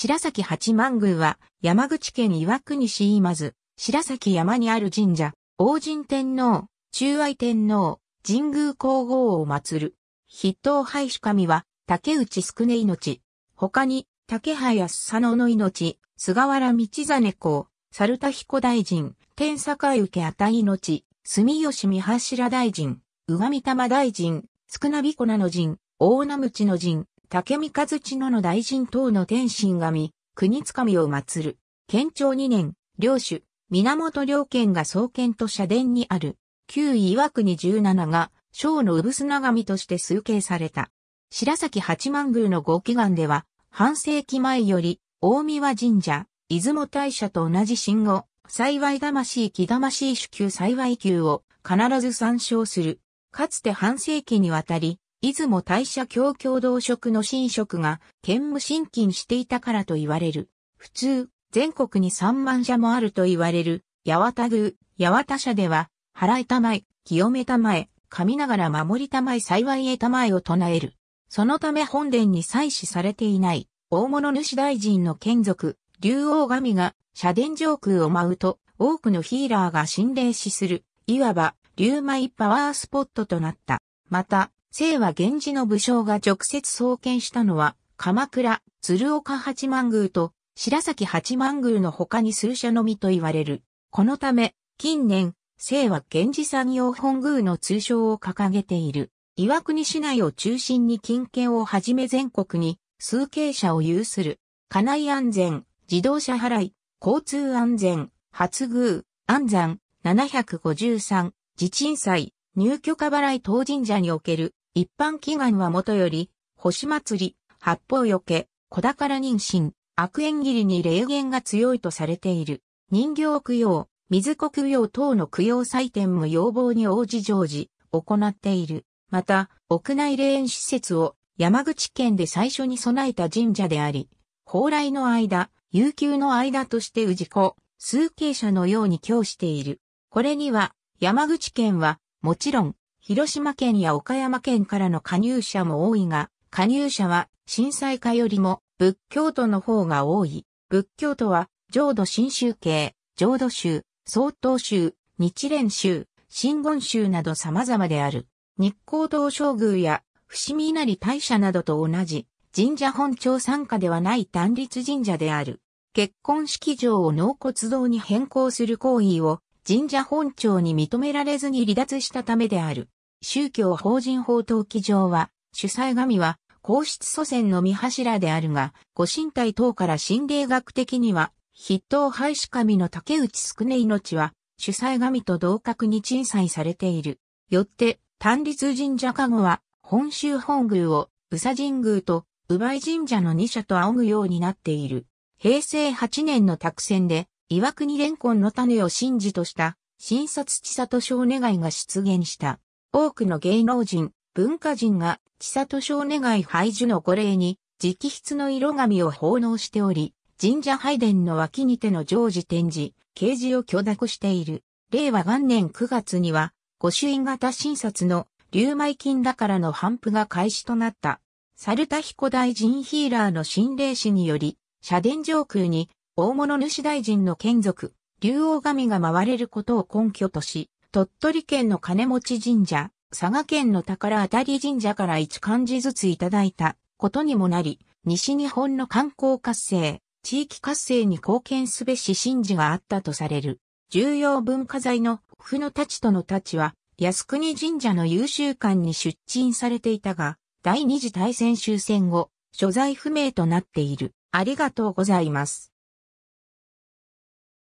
白崎八幡宮は山口県岩国市今津、白崎山にある神社、王神天皇、中愛天皇、神宮皇后を祀る。筆頭廃主神は竹内宿根命。他に竹林佐野の命、菅原道真公、猿田彦大臣、天坂受あた命、住吉三柱大臣、宇上玉大臣、少なびこなの陣、大名口の陣、竹見和知野の大臣等の天神神、国つかみを祀る。県庁2年、領主、源両県が創建と社殿にある、旧岩国17が、小の産砂神として崇敬された。白崎八幡宮の合祈願では、半世紀前より、大宮神社、出雲大社と同じ神語、幸い魂気魂主級幸い級を必ず参照する。かつて半世紀にわたり、出雲大社教共同職の神職が兼務親近していたからと言われる。普通、全国に3万社もあると言われる、八幡宮、八幡社では、払いたまえ、清めたまえ、神ながら守りたまえ幸いへたまえを唱える。そのため本殿に祭祀されていない、大物主大臣の眷属、竜王神が、社殿上空を舞うと、多くのヒーラーが心霊死する、いわば、竜舞パワースポットとなった。また、清は源氏の武将が直接創建したのは、鎌倉、鶴岡八幡宮と白崎八幡宮の他に数社のみと言われる。このため、近年、清は源氏産業本宮の通称を掲げている。岩国市内を中心に近県をはじめ全国に数形者を有する。家内安全、自動車払い、交通安全、発宮、安山、753、地鎮祭、入居家払い等神社における一般祈願はもとより、星祭り、八方よけ、小宝妊娠、悪縁切りに霊言が強いとされている。人形供養、水子供養等の供養祭典も要望に応じ常時行っている。また、屋内霊園施設を山口県で最初に備えた神社であり、蓬莱の間、悠久の間として氏子、数形者のように供している。これには、山口県は、もちろん、広島県や岡山県からの加入者も多いが、加入者は震災化よりも仏教徒の方が多い。仏教徒は、浄土真宗系、浄土宗、曹洞宗、日蓮宗、真言宗など様々である。日光道将宮や伏見稲荷大社などと同じ神社本庁参加ではない単立神社である。結婚式場を納骨堂に変更する行為を神社本庁に認められずに離脱したためである。宗教法人法登記上は、主催神は、皇室祖先の御柱であるが、ご神体等から心霊学的には、筆頭廃止神の竹内宿根命は、主催神と同格に鎮祭されている。よって、単立神社加護は、本州本宮を、宇佐神宮と、宇倍神社の二社と仰ぐようになっている。平成8年の託戦で、岩国レンコンの種を神事とした、新札千里小願いが出現した。多くの芸能人、文化人が、千里小願い廃樹の御礼に、直筆の色紙を奉納しており、神社拝殿の脇にての常時展示、掲示を許諾している。令和元年9月には、御朱印型診察の、竜米金だからの反布が開始となった。猿田彦大臣ヒーラーの心霊師により、社殿上空に、大物主大臣の眷属、竜王神が回れることを根拠とし、鳥取県の金持神社、佐賀県の宝当たり神社から一漢字ずついただいたことにもなり、西日本の観光活性、地域活性に貢献すべし神事があったとされる。重要文化財の府の太刀との太刀は、靖国神社の優秀館に出陳されていたが、第二次大戦終戦後、所在不明となっている。ありがとうございます。